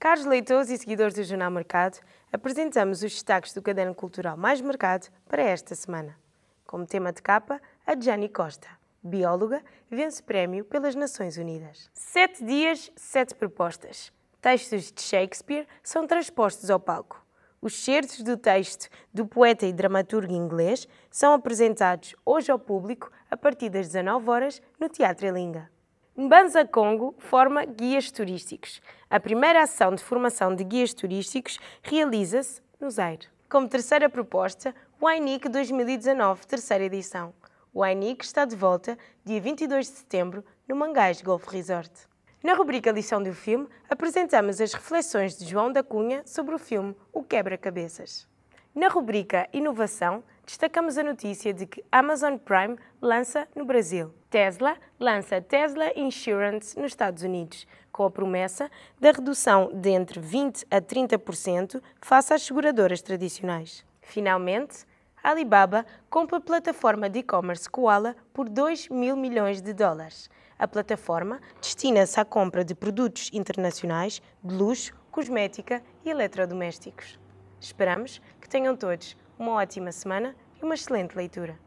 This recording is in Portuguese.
Caros leitores e seguidores do Jornal Mercado, apresentamos os destaques do caderno cultural mais mercado para esta semana. Como tema de capa, a Jani Costa, bióloga, vence prémio pelas Nações Unidas. Sete dias, sete propostas. Textos de Shakespeare são transpostos ao palco. Os certos do texto do poeta e dramaturgo inglês são apresentados hoje ao público a partir das 19 horas no Teatro Elinga. Mbanza Congo forma guias turísticos. A primeira ação de formação de guias turísticos realiza-se no Zaire. Como terceira proposta, o INIC 2019, terceira edição. O INIC está de volta dia 22 de setembro no Mangás Golf Resort. Na rubrica Lição do Filme, apresentamos as reflexões de João da Cunha sobre o filme O Quebra-Cabeças. Na rubrica Inovação, destacamos a notícia de que Amazon Prime lança no Brasil. Tesla lança Tesla Insurance nos Estados Unidos, com a promessa da redução de entre 20% a 30% face às seguradoras tradicionais. Finalmente, Alibaba compra a plataforma de e-commerce Koala por 2 mil milhões de dólares. A plataforma destina-se à compra de produtos internacionais de luxo, cosmética e eletrodomésticos. Esperamos que tenham todos uma ótima semana e uma excelente leitura.